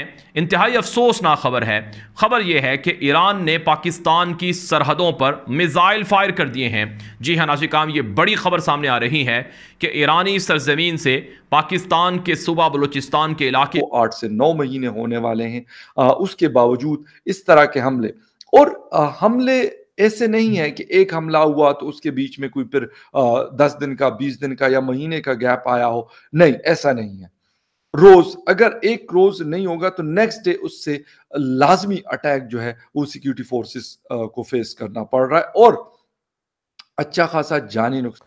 इंतहाई अफसोसनाक खबर है खबर यह है कि ईरान ने पाकिस्तान की सरहदों पर मिज़ाइल फायर कर दिए हैं जी हाँ नाजिक काम ये बड़ी खबर सामने आ रही है कि ईरानी सरजमीन से पाकिस्तान के सुबह बलूचिस्तान के इलाके आठ से नौ महीने होने वाले हैं आ, उसके बावजूद इस तरह के हमले और आ, हमले ऐसे नहीं है कि एक हमला हुआ तो उसके बीच में कोई फिर आ, दस दिन का बीस दिन का या महीने का गैप आया हो नहीं ऐसा नहीं है रोज अगर एक रोज नहीं होगा तो नेक्स्ट डे उससे लाजमी अटैक जो है वो सिक्योरिटी फोर्सेस को फेस करना पड़ रहा है और अच्छा खासा जानी नुकसान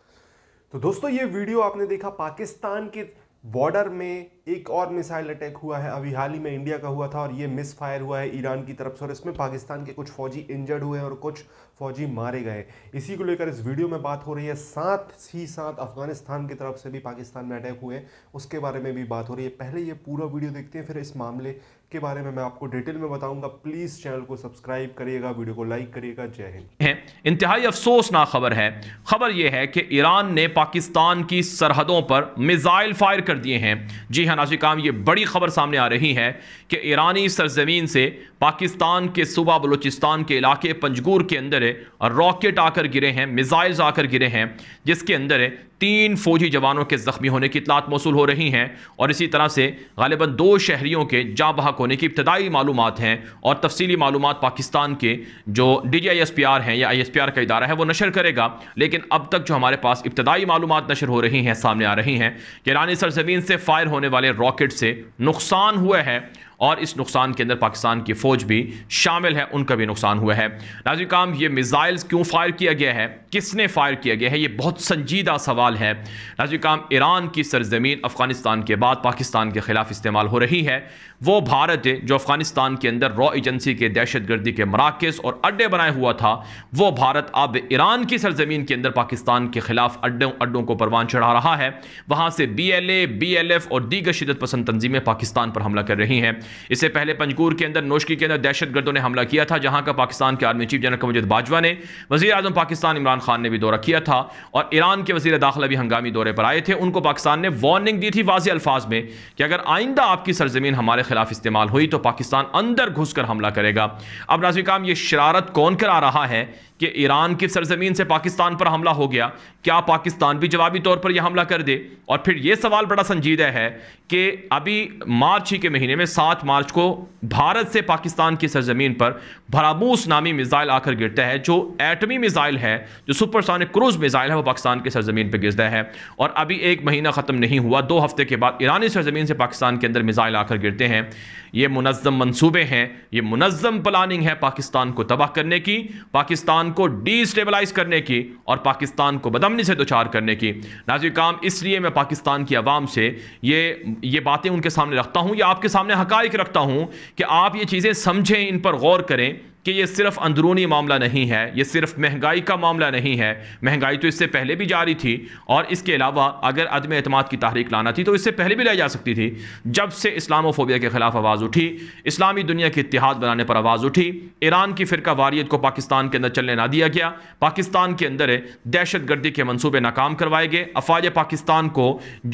तो दोस्तों ये वीडियो आपने देखा पाकिस्तान के बॉर्डर में एक और मिसाइल अटैक हुआ है अभी हाल ही में इंडिया का हुआ था और ये मिस फायर हुआ है ईरान की तरफ से और इसमें पाकिस्तान के कुछ फौजी इंजर्ड हुए हैं और कुछ फौजी मारे गए इसी को लेकर इस वीडियो में बात हो रही है साथ ही साथ अफगानिस्तान की तरफ से भी पाकिस्तान में अटैक हुए उसके बारे में भी बात हो रही है पहले ये पूरा वीडियो देखते हैं फिर इस मामले के बारे में मैं आपको डिटेल में बताऊंगा प्लीज़ चैनल को सब्सक्राइब करिएगा वीडियो को लाइक करिएगा जय हिंद इंतहाई अफसोसनाक खबर है खबर यह है कि ईरान ने पाकिस्तान की सरहदों पर मिज़ाइल फायर कर दिए हैं जी हाँ नाजी काम यह बड़ी खबर सामने आ रही है कि ईरानी सरजमीन से पाकिस्तान के सूबा बलूचिस्तान के इलाके पंजगूर के अंदर रॉकेट आकर गिरे हैं मिज़ाइल्स आकर गिरे हैं जिसके अंदर तीन फौजी जवानों के ज़ख्मी होने की इतलात मौसू हो रही हैं और इसी तरह से गालिबा दो शहरीों के जाँ बहक होने की इब्तदाई मालूम हैं और तफसली मालूम पाकिस्तान के जो D G I S P R हैं या आई एस पी आर का इदारा है वो नशर करेगा लेकिन अब तक जो हमारे पास इब्तदाई मालूम नशर हो रही हैं सामने आ रही हैं ईरानी सरजमीन से फायर होने वाले रॉकेट से नुकसान हुआ है और इस नुकसान के अंदर पाकिस्तान की फ़ौज भी शामिल है उनका भी नुकसान हुआ है नाजी काम ये मिज़ाइल्स क्यों फायर किया गया है किसने फायर किया गया है ये बहुत संजीदा सवाल है नाजी काम ईरान की सरजमीन अफ़गानिस्तान के बाद पाकिस्तान के ख़िलाफ़ इस्तेमाल हो रही है वो भारत जो अफ़गानिस्तान के अंदर रॉ एजेंसी के दहशत गर्दी के मराकज़ और अड्डे बनाए हुआ था वो भारत अब ईरान की सरजमीन के अंदर पाकिस्तान के खिलाफ अड्डों अड्डों को परवान चढ़ा रहा है वहाँ से B L A B L F और दीगर शिदत पसंद तंजीमें पाकिस्तान पर हमला कर रही हैं इससे पहले पंजकूर के अंदर नोशकी के अंदर दहशत गर्दों ने हमला किया था जहां का पाकिस्तान के आर्मी चीफ जनरल कमजद बाजवा ने वजी अजम पाकिस्तान इमरान खान ने भी दौरा किया था और ईरान के वजी दाखिला भी हंगामी दौरे पर आए थे उनको पाकिस्तान ने वार्निंग दी थी वाज अल्फाज में कि अगर आइंदा आपकी सरजमीन हमारे खिलाफ इस्तेमाल हुई तो पाकिस्तान अंदर घुस कर हमला करेगा अब नाजी काम ये शरारत कौन करा रहा है कि ईरान की सरजमीन से पाकिस्तान पर हमला हो गया क्या पाकिस्तान भी जवाबी तौर पर यह हमला कर दे और फिर यह सवाल बड़ा संजीदा है कि अभी मार्च ही के महीने में सात आठ मार्च को भारत से पाकिस्तान की सरजमीन पर भरामूस नामी मिसाइल आकर गिरता है जो एटमी मिसाइल है जो सुपरसोनिक क्रूज मिसाइल है वो पाकिस्तान की सरजमीन पर गिरता है और अभी एक महीना ख़त्म नहीं हुआ दो हफ्ते के बाद ईरानी सरजमीन से पाकिस्तान के अंदर मिसाइल आकर गिरते हैं ये मुनज़म मनसूबे हैं ये मुनज़म प्लानिंग है पाकिस्तान को तबाह करने की पाकिस्तान को डिस्टेबलाइज करने की और पाकिस्तान को बदमनी से दोचार करने की नाजिक काम इसलिए मैं पाकिस्तान की आवाम से ये ये बातें उनके सामने रखता हूँ या आपके सामने हक हकाइक रखता हूँ कि आप ये चीज़ें समझें इन पर गौर करें कि ये सिर्फ अंदरूनी मामला नहीं है ये सिर्फ महंगाई का मामला नहीं है महंगाई तो इससे पहले भी जारी थी और इसके अलावा अगर अदम अतमाद की तहरीक लाना थी तो इससे पहले भी लाई जा सकती थी जब से इस्लामोफोबिया के खिलाफ आवाज़ उठी इस्लामी दुनिया की इतिहाद बनाने पर आवाज़ उठी ईरान की फ़िरका वारीत को पाकिस्तान के अंदर चलने ना दिया गया पाकिस्तान के अंदर दहशत गर्दी के मनसूबे नाकाम करवाए गए अफाज पाकिस्तान को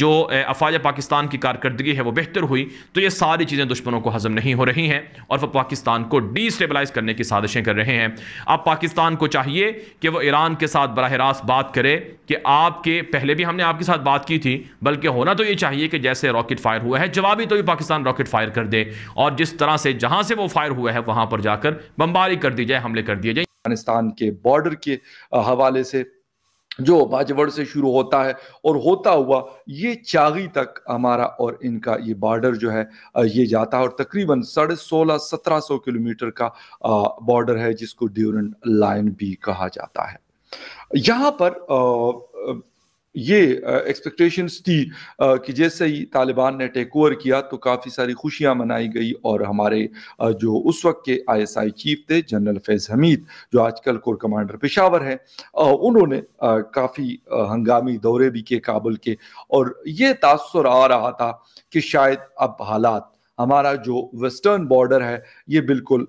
जो अफाज पाकिस्तान की कारकर्दगी है वो बेहतर हुई तो ये सारी चीज़ें दुश्मनों को हजम नहीं हो रही हैं और वह पाकिस्तान को स्टेबलाइज करने की साजिशें कर रहे हैं अब पाकिस्तान को चाहिए कि वह ईरान के साथ बरह रास्त बात करे कि आपके पहले भी हमने आपके साथ बात की थी बल्कि होना तो ये चाहिए कि जैसे रॉकेट फायर हुआ है जवाबी तो भी पाकिस्तान रॉकेट फायर कर दे और जिस तरह से जहां से वो फायर हुआ है वहां पर जाकर बम्बारी कर दी जाए हमले कर दिए जाए अफगानिस्तान के बॉर्डर के हवाले से जो बाजवड़ से शुरू होता है और होता हुआ ये चागी तक हमारा और इनका ये बॉर्डर जो है ये जाता है और तकरीबन साढ़े सोलह सत्रह सौ किलोमीटर का बॉर्डर है जिसको ड्यूरन लाइन भी कहा जाता है यहाँ पर ये एक्सपेक्टेशंस थी कि जैसे ही तालिबान ने टेक ओवर किया तो काफ़ी सारी खुशियां मनाई गई और हमारे जो उस वक्त के आईएसआई चीफ थे जनरल फैज़ हमीद जो आजकल कोर कमांडर पेशावर हैं उन्होंने काफ़ी हंगामी दौरे भी किए काबुल के और ये तासर आ रहा था कि शायद अब हालात हमारा जो वेस्टर्न बॉर्डर है ये बिल्कुल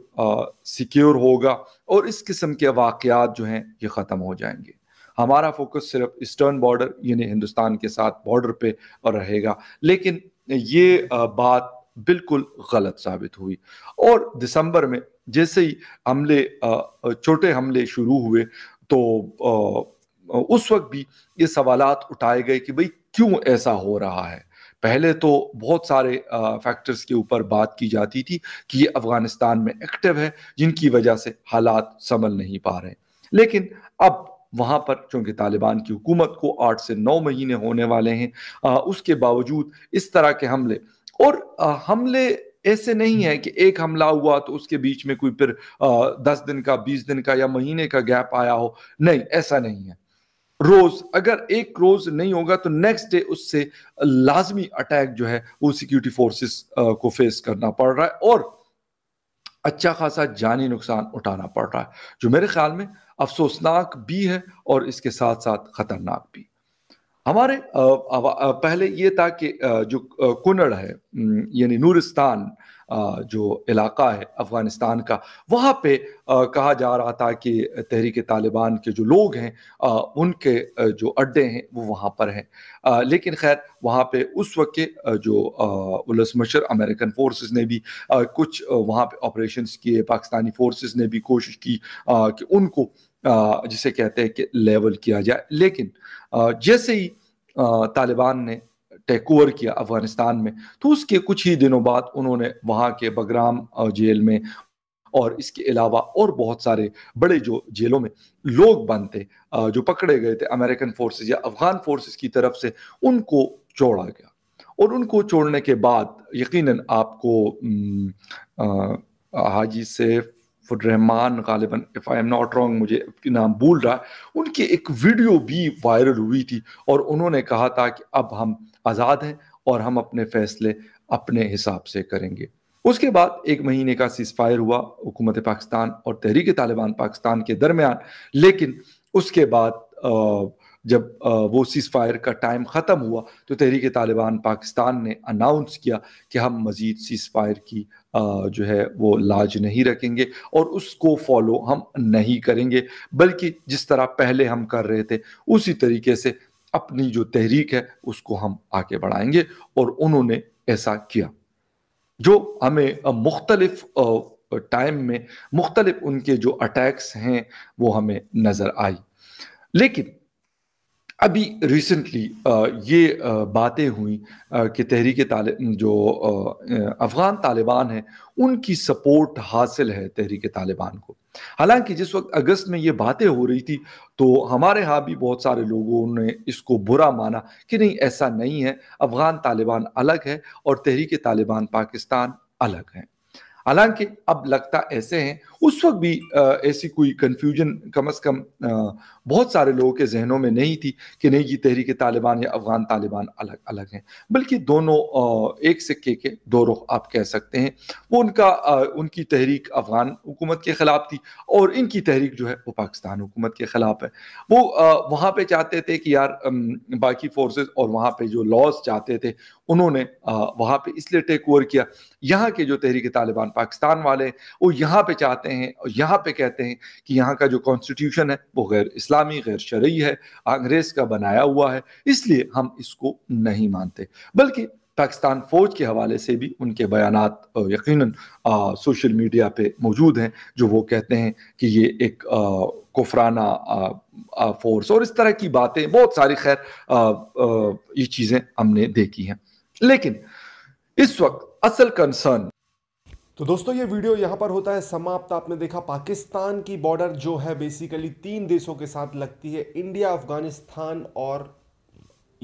सिक्योर होगा और इस किस्म के वाक़ात जो हैं ये ख़त्म हो जाएंगे हमारा फोकस सिर्फ ईस्टर्न बॉर्डर यानी हिंदुस्तान के साथ बॉर्डर पे रहेगा लेकिन ये बात बिल्कुल गलत साबित हुई और दिसंबर में जैसे ही हमले छोटे हमले शुरू हुए तो उस वक्त भी ये सवाल उठाए गए कि भाई क्यों ऐसा हो रहा है पहले तो बहुत सारे फैक्टर्स के ऊपर बात की जाती थी कि ये अफगानिस्तान में एक्टिव है जिनकी वजह से हालात संभल नहीं पा रहे लेकिन अब वहाँ पर चूंकि तालिबान की हुकूमत को आठ से नौ महीने होने वाले हैं उसके बावजूद इस तरह के हमले और हमले ऐसे नहीं है कि एक हमला हुआ तो उसके बीच में कोई फिर दस दिन का बीस दिन का या महीने का गैप आया हो नहीं ऐसा नहीं है रोज अगर एक रोज नहीं होगा तो नेक्स्ट डे उससे लाजमी अटैक जो है वो सिक्योरिटी फोर्सेस को फेस करना पड़ रहा है और अच्छा खासा जानी नुकसान उठाना पड़ रहा है जो मेरे ख्याल में अफसोसनाक भी है और इसके साथ साथ ख़तरनाक भी हमारे पहले ये था कि जो कुनड़ है यानी नूरिस्तान जो इलाका है अफ़गानिस्तान का वहाँ पे कहा जा रहा था कि तहरीक तालिबान के जो लोग हैं उनके जो अड्डे हैं वो वहाँ पर हैं लेकिन खैर वहाँ पे उस वक्त के जो उलस मशर अमेरिकन फोर्सेस ने भी कुछ वहाँ पे ऑपरेशंस किए पाकिस्तानी फोर्सेस ने भी कोशिश की कि उनको जिसे कहते हैं कि लेवल किया जाए लेकिन जैसे ही तालिबान ने टेक ओवर किया अफगानिस्तान में तो उसके कुछ ही दिनों बाद उन्होंने वहाँ के बगराम जेल में और इसके अलावा और बहुत सारे बड़े जो जेलों में लोग बंद थे जो पकड़े गए थे अमेरिकन फोर्सेस या अफगान फोर्सेस की तरफ से उनको छोड़ा गया और उनको छोड़ने के बाद यकीनन आपको हाजी सैफ रहमान गालिबन if I am not wrong मुझे नाम भूल रहा है उनकी एक वीडियो भी वायरल हुई थी और उन्होंने कहा था कि अब हम आज़ाद हैं और हम अपने फैसले अपने हिसाब से करेंगे उसके बाद एक महीने का सीजफायर हुआ हुकूमत पाकिस्तान और तहरीक तालिबान पाकिस्तान के दरमियान लेकिन उसके बाद आ, जब वो सीज़ फायर का टाइम ख़त्म हुआ तो तहरीक तालिबान पाकिस्तान ने अनाउंस किया कि हम मज़ीद सीज़ फायर की जो है वो लाज नहीं रखेंगे और उसको फॉलो हम नहीं करेंगे बल्कि जिस तरह पहले हम कर रहे थे उसी तरीके से अपनी जो तहरीक है उसको हम आगे बढ़ाएंगे और उन्होंने ऐसा किया जो हमें मुख्तलफ टाइम में मुख्तलिफ उनके जो अटैक्स हैं वो हमें नज़र आई लेकिन अभी रिसेंटली ये बातें हुई कि तहरीक जो अफ़गान तालिबान हैं उनकी सपोर्ट हासिल है तहरीक तालिबान को हालांकि जिस वक्त अगस्त में ये बातें हो रही थी तो हमारे यहाँ भी बहुत सारे लोगों ने इसको बुरा माना कि नहीं ऐसा नहीं है अफ़गान तालिबान अलग है और तहरीक तालिबान पाकिस्तान अलग हैं हालांकि अब लगता ऐसे हैं उस वक्त भी ऐसी कोई कन्फ्यूजन कम अज़ कम बहुत सारे लोगों के जहनों में नहीं थी कि नहीं ये तहरीक तालिबान या अफ़गान तालिबान अलग अलग हैं बल्कि दोनों एक सिक्के के दो रुख आप कह सकते हैं वो उनका उनकी तहरीक अफ़गान हुकूमत के ख़िलाफ़ थी और इनकी तहरीक जो है वो पाकिस्तान हुकूमत के ख़िलाफ़ है वो वहाँ पर चाहते थे कि यार बाकी फोर्स और वहाँ पर जो लॉज चाहते थे उन्होंने वहाँ पर इसलिए टेक ओवर किया यहाँ के जो तहरीक तालिबान पाकिस्तान वाले वो यहाँ पे चाहते हैं और यहाँ पे कहते हैं कि यहाँ का जो कॉन्स्टिट्यूशन है वो गैर इस्लामी गैर शरय है अंग्रेज़ का बनाया हुआ है इसलिए हम इसको नहीं मानते बल्कि पाकिस्तान फ़ौज के हवाले से भी उनके बयान यकीन सोशल मीडिया पे मौजूद हैं जो वो कहते हैं कि ये एक कुफराना फोर्स और इस तरह की बातें बहुत सारी खैर ये चीज़ें हमने देखी हैं लेकिन इस वक्त असल कंसर्न तो दोस्तों ये वीडियो यहाँ पर होता है समाप्त आपने देखा पाकिस्तान की बॉर्डर जो है बेसिकली तीन देशों के साथ लगती है इंडिया अफगानिस्तान और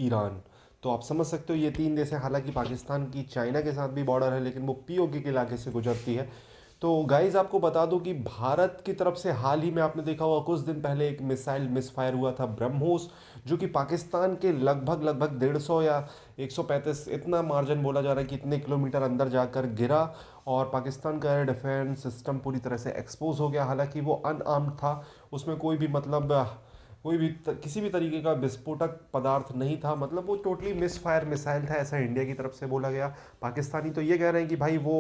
ईरान तो आप समझ सकते हो ये तीन देश हैं हालांकि पाकिस्तान की चाइना के साथ भी बॉर्डर है लेकिन वो पीओके के इलाके से गुजरती है तो गाइज आपको बता दूं कि भारत की तरफ से हाल ही में आपने देखा हुआ कुछ दिन पहले एक मिसाइल मिसफायर हुआ था ब्रह्मोस जो कि पाकिस्तान के लगभग लगभग डेढ़ सौ या एक सौ पैंतीस इतना मार्जिन बोला जा रहा है कि इतने किलोमीटर अंदर जाकर गिरा और पाकिस्तान का एयर डिफेंस सिस्टम पूरी तरह से एक्सपोज हो गया हालांकि वो अनआर्म्ड था उसमें कोई भी मतलब कोई भी त, किसी भी तरीके का विस्फोटक पदार्थ नहीं था मतलब वो टोटली मिस फायर मिसाइल था ऐसा इंडिया की तरफ से बोला गया पाकिस्तानी तो ये कह रहे हैं कि भाई वो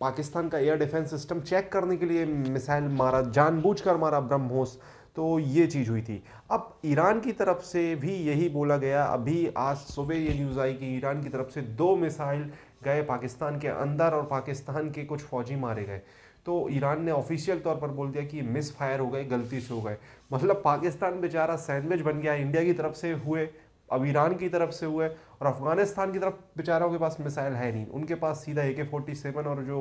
पाकिस्तान का एयर डिफेंस सिस्टम चेक करने के लिए मिसाइल मारा जानबूझ कर मारा ब्रह्मोस तो ये चीज़ हुई थी अब ईरान की तरफ से भी यही बोला गया अभी आज सुबह ये न्यूज़ आई कि ईरान की तरफ से दो मिसाइल गए पाकिस्तान के अंदर और पाकिस्तान के कुछ फौजी मारे गए तो ईरान ने ऑफिशियल तौर पर बोल दिया कि मिस फायर हो गए गलती से हो गए मतलब पाकिस्तान बेचारा सैंडविच बन गया इंडिया की तरफ से हुए अब ईरान की तरफ से हुए और अफगानिस्तान की तरफ बेचारों के पास मिसाइल है नहीं उनके पास सीधा ए के फोर्टी सेवन और जो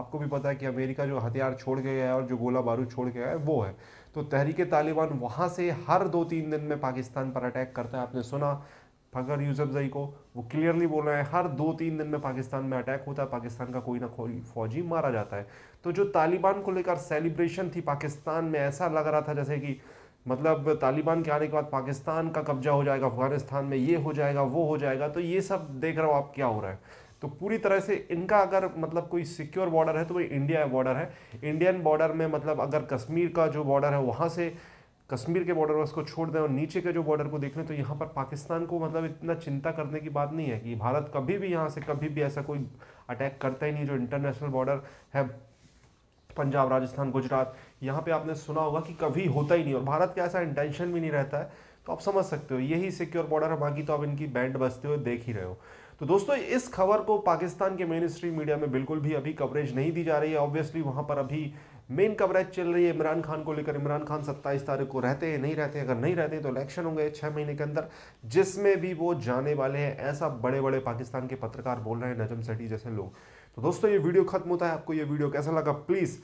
आपको भी पता है कि अमेरिका जो हथियार छोड़ के गया है और जो गोला बारूद छोड़ के गया है वो है तो तहरीक तालिबान वहाँ से हर दो तीन दिन में पाकिस्तान पर अटैक करता है आपने सुना फगर यूसफजई को वो क्लियरली बोल रहे हैं हर दो तीन दिन में पाकिस्तान में अटैक होता है पाकिस्तान का कोई ना कोई फौजी मारा जाता है तो जो तालिबान को लेकर सेलिब्रेशन थी पाकिस्तान में ऐसा लग रहा था जैसे कि मतलब तालिबान के आने के बाद पाकिस्तान का कब्जा हो जाएगा अफगानिस्तान में ये हो जाएगा वो हो जाएगा तो ये सब देख रहे हो आप क्या हो रहा है तो पूरी तरह से इनका अगर मतलब कोई सिक्योर बॉर्डर है तो वो इंडिया बॉर्डर है इंडियन बॉर्डर में मतलब अगर कश्मीर का जो बॉर्डर है वहाँ से कश्मीर के बॉर्डर उसको छोड़ दें और नीचे के जो बॉर्डर को देख लें तो यहाँ पर पाकिस्तान को मतलब इतना चिंता करने की बात नहीं है कि भारत कभी भी यहाँ से कभी भी ऐसा कोई अटैक करता ही नहीं जो इंटरनेशनल बॉर्डर है पंजाब राजस्थान गुजरात यहाँ पे आपने सुना होगा कि कभी होता ही नहीं और भारत का ऐसा इंटेंशन भी नहीं रहता है तो आप समझ सकते हो यही सिक्योर बॉर्डर है बाकी तो आप इनकी बैंड बजते हुए देख ही रहे हो तो दोस्तों इस खबर को पाकिस्तान के मेन स्ट्रीम मीडिया में बिल्कुल भी अभी कवरेज नहीं दी जा रही है ऑब्वियसली वहाँ पर अभी मेन कवरेज चल रही है इमरान खान को लेकर इमरान खान सत्ताईस तारीख को रहते हैं नहीं रहते हैं अगर नहीं रहते तो इलेक्शन होंगे छः महीने के अंदर जिसमें भी वो जाने वाले हैं ऐसा बड़े बड़े पाकिस्तान के पत्रकार बोल रहे हैं नजम सेठी जैसे लोग तो दोस्तों ये वीडियो खत्म होता है आपको ये वीडियो कैसा लगा प्लीज़